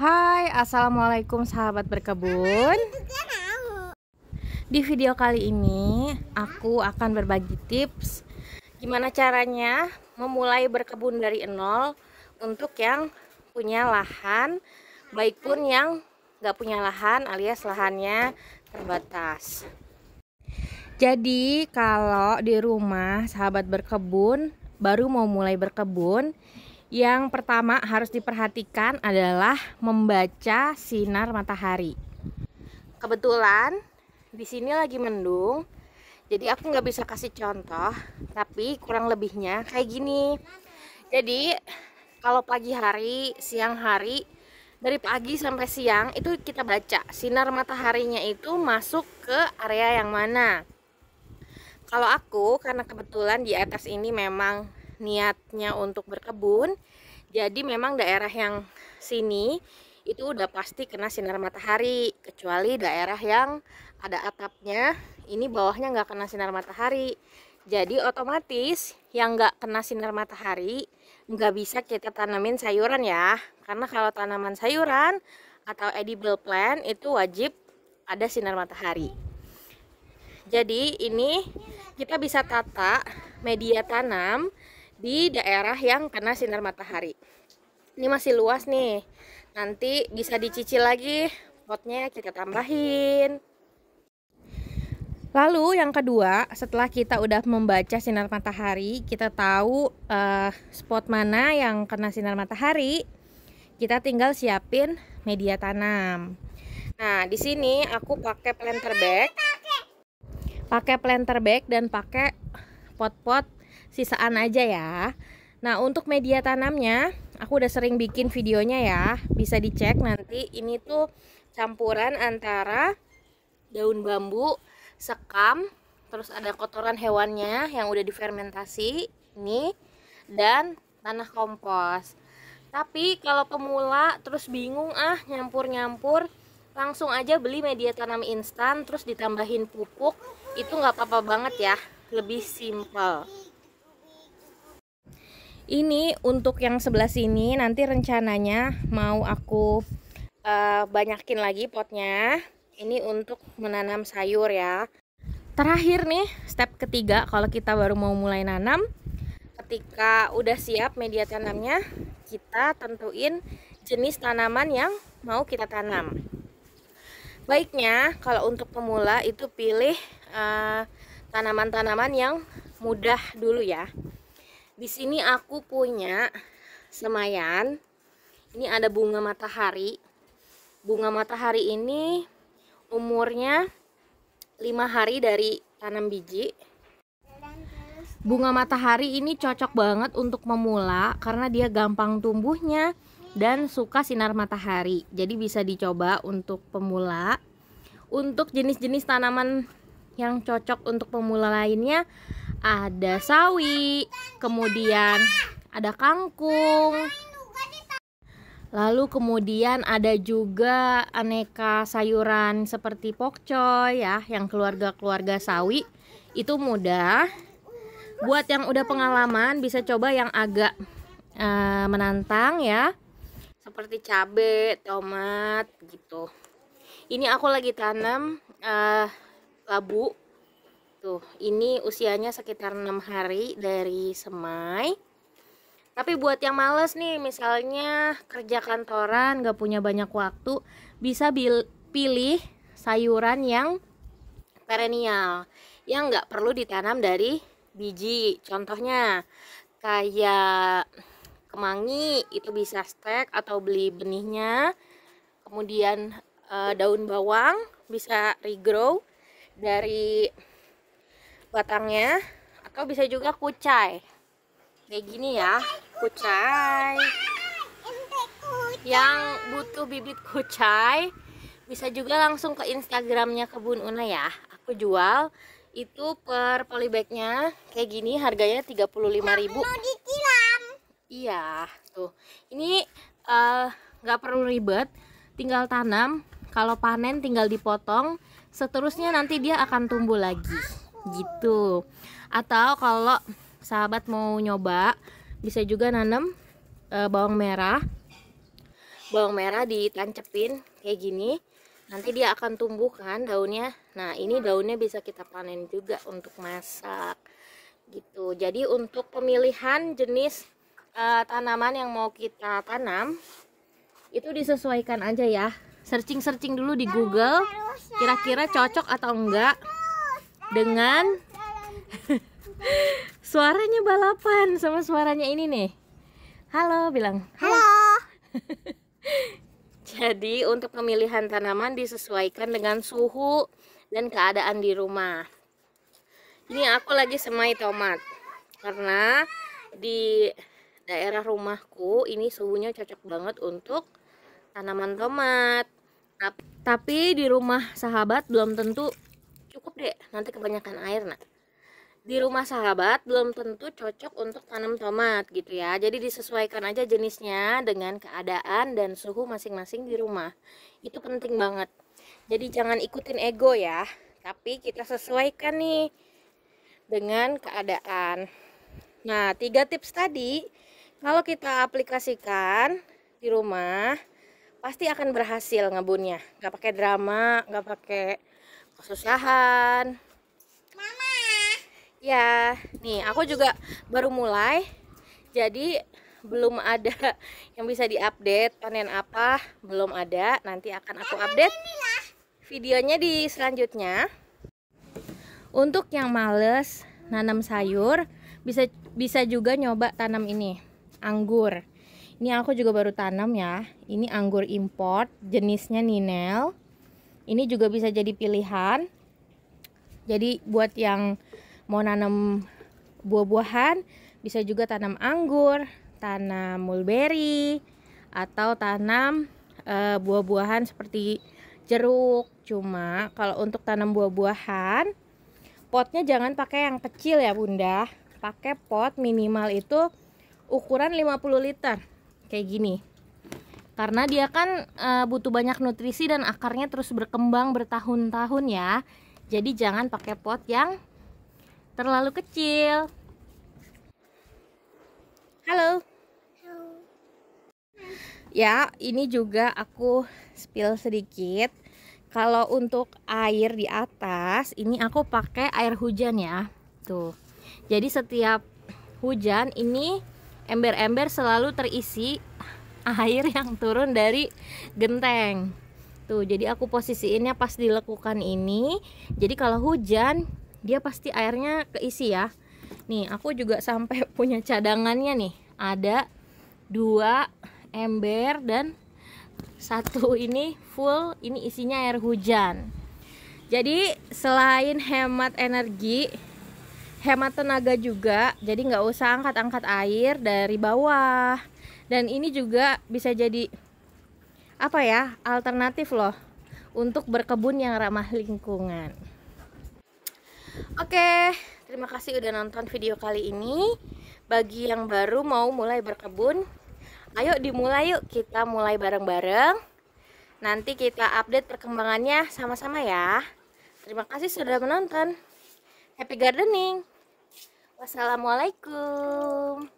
Hai, Assalamualaikum sahabat berkebun Di video kali ini, aku akan berbagi tips Gimana caranya memulai berkebun dari nol Untuk yang punya lahan Baik pun yang gak punya lahan alias lahannya terbatas Jadi, kalau di rumah sahabat berkebun Baru mau mulai berkebun yang pertama harus diperhatikan adalah membaca sinar matahari. Kebetulan di sini lagi mendung, jadi aku nggak bisa kasih contoh, tapi kurang lebihnya kayak gini. Jadi kalau pagi hari, siang hari, dari pagi sampai siang itu kita baca sinar mataharinya itu masuk ke area yang mana. Kalau aku karena kebetulan di atas ini memang niatnya untuk berkebun jadi memang daerah yang sini itu udah pasti kena sinar matahari kecuali daerah yang ada atapnya ini bawahnya nggak kena sinar matahari jadi otomatis yang nggak kena sinar matahari nggak bisa kita tanamin sayuran ya karena kalau tanaman sayuran atau edible plant itu wajib ada sinar matahari jadi ini kita bisa tata media tanam di daerah yang kena sinar matahari. Ini masih luas nih. Nanti bisa dicicil lagi potnya kita tambahin. Lalu yang kedua, setelah kita udah membaca sinar matahari, kita tahu uh, spot mana yang kena sinar matahari, kita tinggal siapin media tanam. Nah, di sini aku pakai planter bag. Pakai planter bag dan pakai pot-pot sisaan aja ya Nah untuk media tanamnya aku udah sering bikin videonya ya bisa dicek nanti ini tuh campuran antara daun bambu, sekam, terus ada kotoran hewannya yang udah difermentasi ini dan tanah kompos tapi kalau pemula terus bingung ah nyampur-nyampur langsung aja beli media tanam instan terus ditambahin pupuk itu nggak apa-apa banget ya lebih simple ini untuk yang sebelah sini nanti rencananya mau aku uh, banyakin lagi potnya ini untuk menanam sayur ya terakhir nih step ketiga kalau kita baru mau mulai nanam ketika udah siap media tanamnya kita tentuin jenis tanaman yang mau kita tanam baiknya kalau untuk pemula itu pilih eh, tanaman-tanaman uh, tanaman -tanaman yang mudah dulu ya di sini aku punya semayan ini ada bunga matahari bunga matahari ini umurnya lima hari dari tanam biji bunga matahari ini cocok banget untuk memula karena dia gampang tumbuhnya dan suka sinar matahari jadi bisa dicoba untuk pemula untuk jenis-jenis tanaman yang cocok untuk pemula lainnya ada sawi, kemudian ada kangkung. Lalu kemudian ada juga aneka sayuran seperti pokcoy ya, yang keluarga-keluarga sawi itu mudah. Buat yang udah pengalaman bisa coba yang agak e, menantang ya. Seperti cabe, tomat gitu. Ini aku lagi tanam e, labu Tuh, gitu. ini usianya sekitar 6 hari dari semai. Tapi buat yang males nih, misalnya kerja kantoran, gak punya banyak waktu, bisa pilih sayuran yang perennial, yang gak perlu ditanam dari biji. Contohnya kayak kemangi itu bisa stek atau beli benihnya. Kemudian eh, daun bawang bisa regrow dari batangnya atau bisa juga kucai kayak gini ya kucai yang butuh bibit kucai bisa juga langsung ke instagramnya kebun una ya aku jual itu per polybagnya kayak gini harganya 35.000 iya tuh ini eh, nggak uh, perlu ribet tinggal tanam kalau panen tinggal dipotong seterusnya nanti dia akan tumbuh lagi gitu atau kalau sahabat mau nyoba bisa juga nanam e, bawang merah bawang merah ditancepin kayak gini nanti dia akan tumbuh kan daunnya nah ini daunnya bisa kita panen juga untuk masak gitu jadi untuk pemilihan jenis e, tanaman yang mau kita tanam itu disesuaikan aja ya searching-searching dulu di Google kira-kira cocok atau enggak dengan suaranya balapan sama suaranya ini nih. Halo bilang. Halo. Jadi untuk pemilihan tanaman disesuaikan dengan suhu dan keadaan di rumah. Ini aku lagi semai tomat. Karena di daerah rumahku ini suhunya cocok banget untuk tanaman tomat. Tapi di rumah sahabat belum tentu Cukup deh, nanti kebanyakan air Nah, Di rumah sahabat belum tentu cocok untuk tanam tomat gitu ya. Jadi disesuaikan aja jenisnya dengan keadaan dan suhu masing-masing di rumah. Itu penting banget. Jadi jangan ikutin ego ya, tapi kita sesuaikan nih dengan keadaan. Nah, tiga tips tadi kalau kita aplikasikan di rumah pasti akan berhasil ngebunnya nggak pakai drama nggak pakai kesusahan. Mama. Ya, nih aku juga baru mulai. Jadi belum ada yang bisa diupdate panen apa, belum ada. Nanti akan aku update videonya di selanjutnya. Untuk yang males nanam sayur, bisa bisa juga nyoba tanam ini, anggur. Ini aku juga baru tanam ya. Ini anggur import, jenisnya Ninel. Ini juga bisa jadi pilihan. Jadi buat yang mau nanam buah-buahan, bisa juga tanam anggur, tanam mulberry, atau tanam e, buah-buahan seperti jeruk. Cuma kalau untuk tanam buah-buahan, potnya jangan pakai yang kecil ya bunda. Pakai pot minimal itu ukuran 50 liter kayak gini karena dia kan e, butuh banyak nutrisi dan akarnya terus berkembang bertahun-tahun ya jadi jangan pakai pot yang terlalu kecil halo, halo. ya ini juga aku spill sedikit kalau untuk air di atas ini aku pakai air hujan ya tuh jadi setiap hujan ini ember-ember selalu terisi air yang turun dari genteng tuh jadi aku posisiinnya pas dilakukan ini jadi kalau hujan dia pasti airnya keisi ya nih aku juga sampai punya cadangannya nih ada dua ember dan satu ini full ini isinya air hujan jadi selain hemat energi hemat tenaga juga jadi nggak usah angkat-angkat air dari bawah dan ini juga bisa jadi apa ya alternatif loh untuk berkebun yang ramah lingkungan oke terima kasih udah nonton video kali ini bagi yang baru mau mulai berkebun ayo dimulai yuk kita mulai bareng-bareng nanti kita update perkembangannya sama-sama ya terima kasih sudah menonton happy gardening Wassalamualaikum.